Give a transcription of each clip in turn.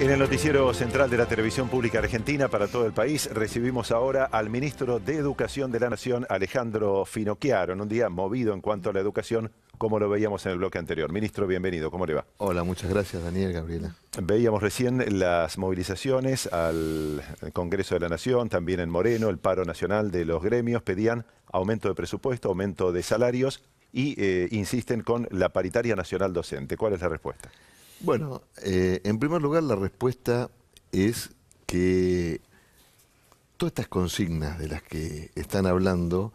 En el noticiero central de la televisión pública argentina para todo el país recibimos ahora al ministro de Educación de la Nación, Alejandro Finocchiaro, en un día movido en cuanto a la educación, como lo veíamos en el bloque anterior. Ministro, bienvenido, ¿cómo le va? Hola, muchas gracias Daniel, Gabriela. Veíamos recién las movilizaciones al Congreso de la Nación, también en Moreno, el paro nacional de los gremios, pedían aumento de presupuesto, aumento de salarios y eh, insisten con la paritaria nacional docente. ¿Cuál es la respuesta? Bueno, eh, en primer lugar la respuesta es que todas estas consignas de las que están hablando,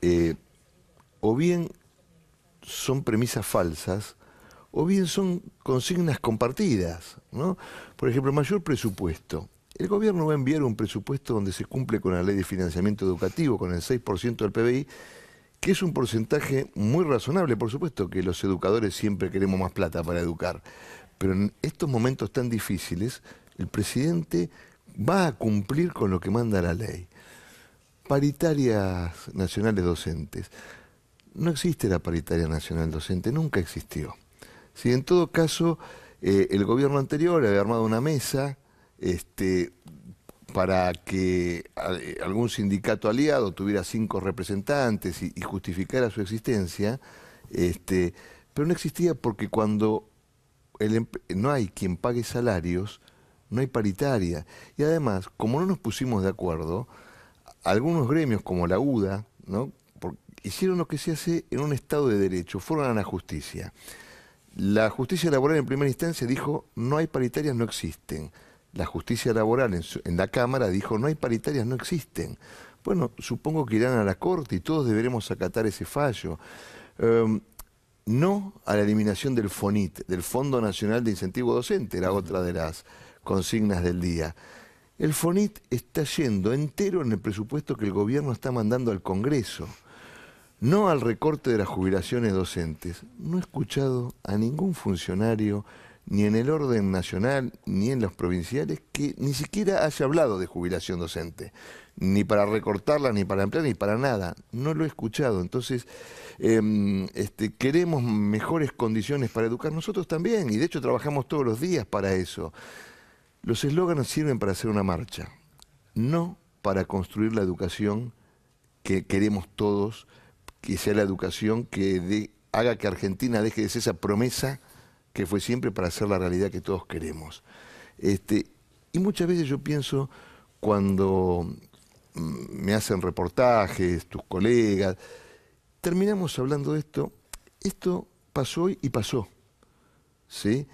eh, o bien son premisas falsas, o bien son consignas compartidas. ¿no? Por ejemplo, mayor presupuesto. El gobierno va a enviar un presupuesto donde se cumple con la ley de financiamiento educativo, con el 6% del PBI, que es un porcentaje muy razonable. Por supuesto que los educadores siempre queremos más plata para educar, pero en estos momentos tan difíciles, el presidente va a cumplir con lo que manda la ley. Paritarias nacionales docentes. No existe la paritaria nacional docente, nunca existió. Si en todo caso eh, el gobierno anterior había armado una mesa este, para que eh, algún sindicato aliado tuviera cinco representantes y, justificara su existencia, este, pero no existía porque cuando no hay quien pague salarios, no hay paritaria. Y además, como no nos pusimos de acuerdo, algunos gremios como la UDA, hicieron lo que se hace en un Estado de Derecho, fueron a la justicia. La justicia laboral en primera instancia dijo, no hay paritarias, no existen la justicia laboral en, la Cámara dijo, no hay paritarias, no existen. Bueno, supongo que irán a la Corte y todos deberemos acatar ese fallo. Em, no a la eliminación del FONIT, del Fondo Nacional de Incentivo Docente, era otra de las consignas del día. El FONIT está yendo entero en el presupuesto que el gobierno está mandando al Congreso, no al recorte de las jubilaciones docentes. No he escuchado a ningún funcionario ni en el orden nacional, ni en los provinciales, que ni siquiera haya hablado de jubilación docente, ni para recortarla, ni para ampliarla, ni para nada. No lo he escuchado. Entonces, em, este, queremos mejores condiciones para educar nosotros también, y de hecho trabajamos todos los días para eso. Los eslóganos sirven para hacer una marcha, no para construir la educación que queremos todos, que sea la educación que haga que Argentina deje de ser esa promesa que fue siempre para hacer la realidad que todos queremos. Este, y muchas veces yo pienso, cuando mm, me hacen reportajes, tus colegas, terminamos hablando de esto, esto pasó y pasó. ¿sí?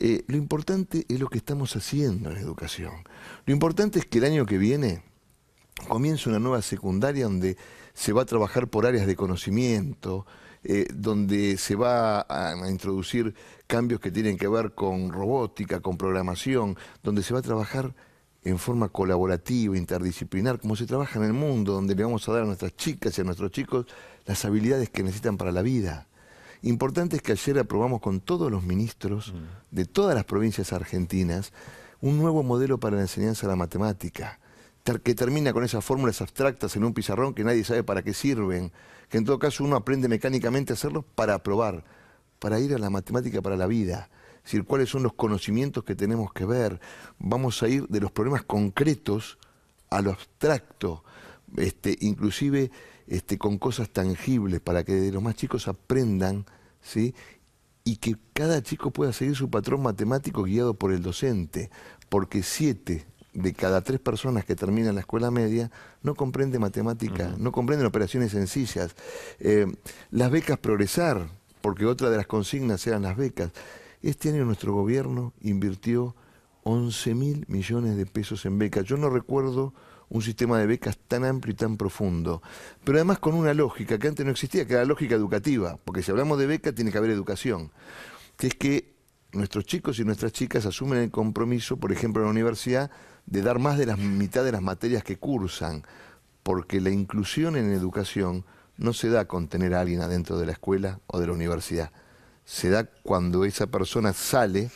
Eh, lo importante es lo que estamos haciendo en educación. Lo importante es que el año que viene comience una nueva secundaria donde se va a trabajar por áreas de conocimiento, eh, donde se va a, a introducir cambios que tienen que ver con robótica, con programación, donde se va a trabajar en forma colaborativa, interdisciplinar, como se trabaja en el mundo, donde le vamos a dar a nuestras chicas y a nuestros chicos las habilidades que necesitan para la vida. Importante es que ayer aprobamos con todos los ministros mm. de todas las provincias argentinas un nuevo modelo para la enseñanza de la matemática, que termina con esas fórmulas abstractas en un pizarrón que nadie sabe para qué sirven, que en todo caso uno aprende mecánicamente a hacerlos para probar, para ir a la matemática para la vida, es decir, cuáles son los conocimientos que tenemos que ver, vamos a ir de los problemas concretos a lo abstracto, este, inclusive este, con cosas tangibles, para que los más chicos aprendan, ¿sí? y que cada chico pueda seguir su patrón matemático guiado por el docente, porque siete de cada tres personas que terminan la escuela media no comprende matemática, no comprenden operaciones sencillas. Eh, las becas progresar, porque otra de las consignas eran las becas. Este año nuestro gobierno invirtió 11 mil millones de pesos en becas. Yo no recuerdo un sistema de becas tan amplio y tan profundo, pero además con una lógica que antes no existía, que era la lógica educativa, porque si hablamos de beca tiene que haber educación, que es que nuestros chicos y nuestras chicas asumen el compromiso, por ejemplo, en la universidad, de dar más de la mitad de las materias que cursan, porque la inclusión en educación no se da con tener a alguien adentro de la escuela o de la universidad, se da cuando esa persona sale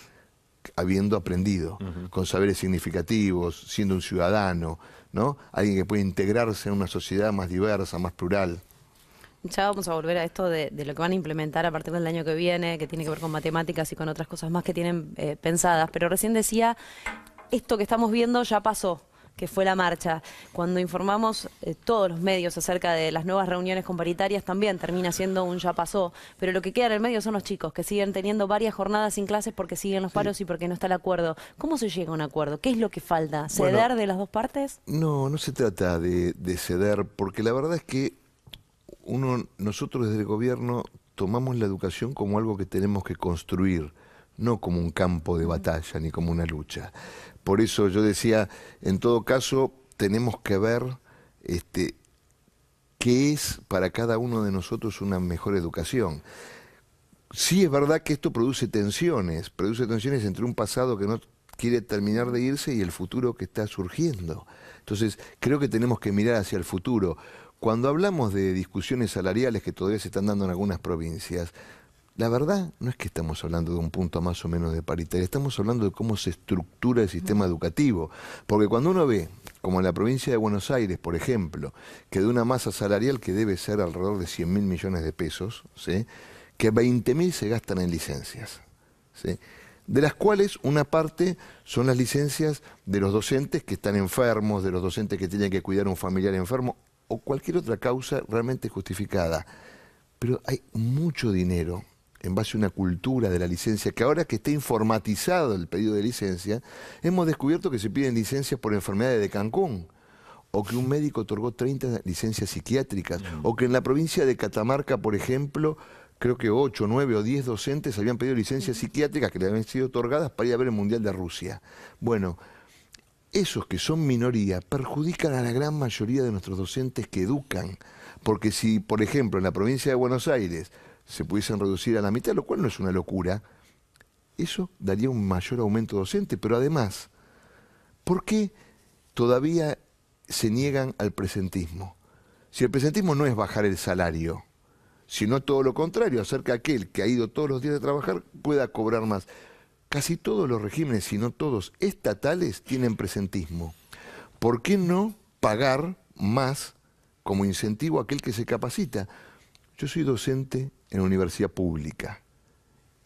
habiendo aprendido, con saberes significativos, siendo un ciudadano, ¿no? Alguien que puede integrarse en una sociedad más diversa, más plural. Ya vamos a volver a esto de, lo que van a implementar a partir del año que viene, que tiene que ver con matemáticas y con otras cosas más que tienen eh, pensadas, pero recién decía esto que estamos viendo ya pasó que fue la marcha. Cuando informamos eh, todos los medios acerca de las nuevas reuniones con paritarias, también termina siendo un ya pasó. Pero lo que queda en el medio son los chicos, que siguen teniendo varias jornadas sin clases porque siguen los paros y porque no está el acuerdo. ¿Cómo se llega a un acuerdo? ¿Qué es lo que falta? ¿Ceder de las dos partes? No, no se trata de, de, ceder, porque la verdad es que uno, nosotros desde el gobierno tomamos la educación como algo que tenemos que construir no como un campo de batalla ni como una lucha. Por eso yo decía, en todo caso, tenemos que ver este, qué es para cada uno de nosotros una mejor educación. Sí es verdad que esto produce tensiones, produce tensiones entre un pasado que no quiere terminar de irse y el futuro que está surgiendo. Entonces, creo que tenemos que mirar hacia el futuro. Cuando hablamos de discusiones salariales que todavía se están dando en algunas provincias, la verdad no es que estamos hablando de un punto más o menos de paritaria, estamos hablando de cómo se estructura el sistema educativo. Porque cuando uno ve, como en la provincia de Buenos Aires, por ejemplo, que de una masa salarial que debe ser alrededor de 100 mil millones de pesos, que 20 mil se gastan en licencias. de las cuales una parte son las licencias de los docentes que están enfermos, de los docentes que tienen que cuidar a un familiar enfermo o cualquier otra causa realmente justificada. Pero hay mucho dinero en base a una cultura de la licencia, que ahora que está informatizado el pedido de licencia, hemos descubierto que se piden licencias por enfermedades de Cancún, o que un médico otorgó 30 licencias psiquiátricas, o que en la provincia de Catamarca, por ejemplo, creo que 8, 9 o 10 docentes habían pedido licencias psiquiátricas que le habían sido otorgadas para ir a ver el Mundial de Rusia. Bueno, esos que son minoría perjudican a la gran mayoría de nuestros docentes que educan, porque si, por ejemplo, en la provincia de Buenos Aires, se pudiesen reducir a la mitad, lo cual no es una locura, eso daría un mayor aumento docente. Pero además, ¿por qué todavía se niegan al presentismo? Si el presentismo no es bajar el salario, sino todo lo contrario, hacer que aquel que ha ido todos los días a trabajar pueda cobrar más. Casi todos los regímenes, si no todos, estatales tienen presentismo. ¿Por qué no pagar más como incentivo a aquel que se capacita? Yo soy docente en universidad pública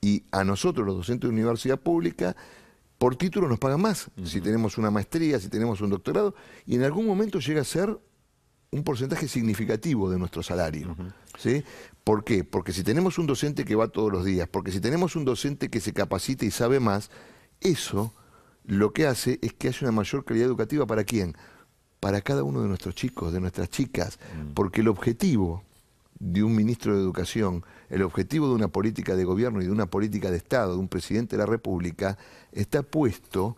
y a nosotros los docentes de universidad pública por título nos pagan más, si tenemos una maestría, si tenemos un doctorado, y en algún momento llega a ser un porcentaje significativo de nuestro salario. ¿sí? ¿Por qué? Porque si tenemos un docente que va todos los días, porque si tenemos un docente que se capacita y sabe más, eso lo que hace es que haya una mayor calidad educativa para quién? Para cada uno de nuestros chicos, de nuestras chicas, mm. porque el objetivo de un ministro de Educación, el objetivo de una política de gobierno y de una política de Estado, de un presidente de la República, está puesto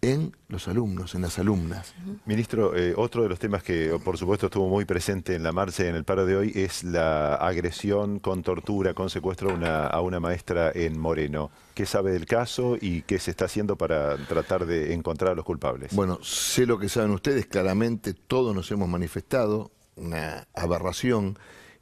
en los alumnos, en las alumnas. Ministro, eh, otro de los temas que por supuesto estuvo muy presente en la marcha y en el paro de hoy es la agresión con tortura, con secuestro a una, a una maestra en Moreno. ¿Qué sabe del caso y qué se está haciendo para tratar de encontrar a los culpables? Bueno, sé lo que saben ustedes, claramente todos nos hemos manifestado, una aberración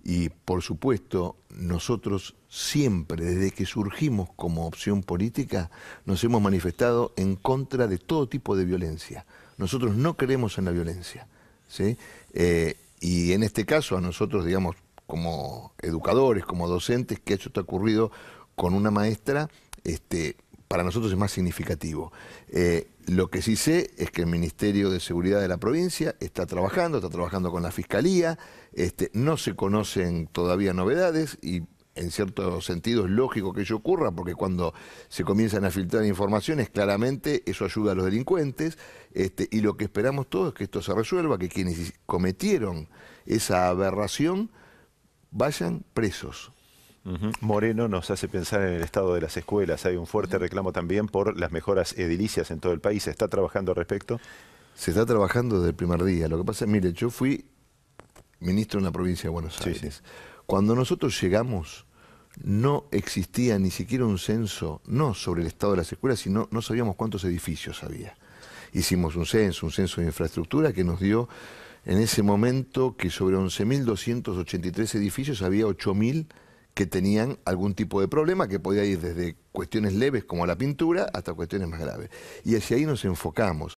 y por supuesto, nosotros siempre, desde que surgimos como opción política, nos hemos manifestado en contra de todo tipo de violencia. Nosotros no creemos en la violencia. ¿sí? Eh, y en este caso, a nosotros, digamos, como educadores, como docentes, que esto ha ocurrido con una maestra, este, para nosotros es más significativo. Eh, lo que sí sé es que el Ministerio de Seguridad de la provincia está trabajando, está trabajando con la Fiscalía, este, no se conocen todavía novedades y en cierto sentido es lógico que ello ocurra, porque cuando se comienzan a filtrar informaciones, claramente eso ayuda a los delincuentes, este, y lo que esperamos todos es que esto se resuelva, que quienes cometieron esa aberración vayan presos. Moreno nos hace pensar en el estado de las escuelas. Hay un fuerte reclamo también por las mejoras edilicias en todo el país. ¿Se está trabajando al respecto? Se está trabajando desde el primer día. Lo que pasa es, mire, yo fui ministro en la provincia de Buenos Aires. Cuando nosotros llegamos, no existía ni siquiera un censo, no sobre el estado de las escuelas, sino no sabíamos cuántos edificios había. Hicimos un censo, un censo de infraestructura que nos dio en ese momento que sobre 11.283 edificios había 8.000 que tenían algún tipo de problema que podía ir desde cuestiones leves como la pintura hasta cuestiones más graves. Y hacia ahí nos enfocamos.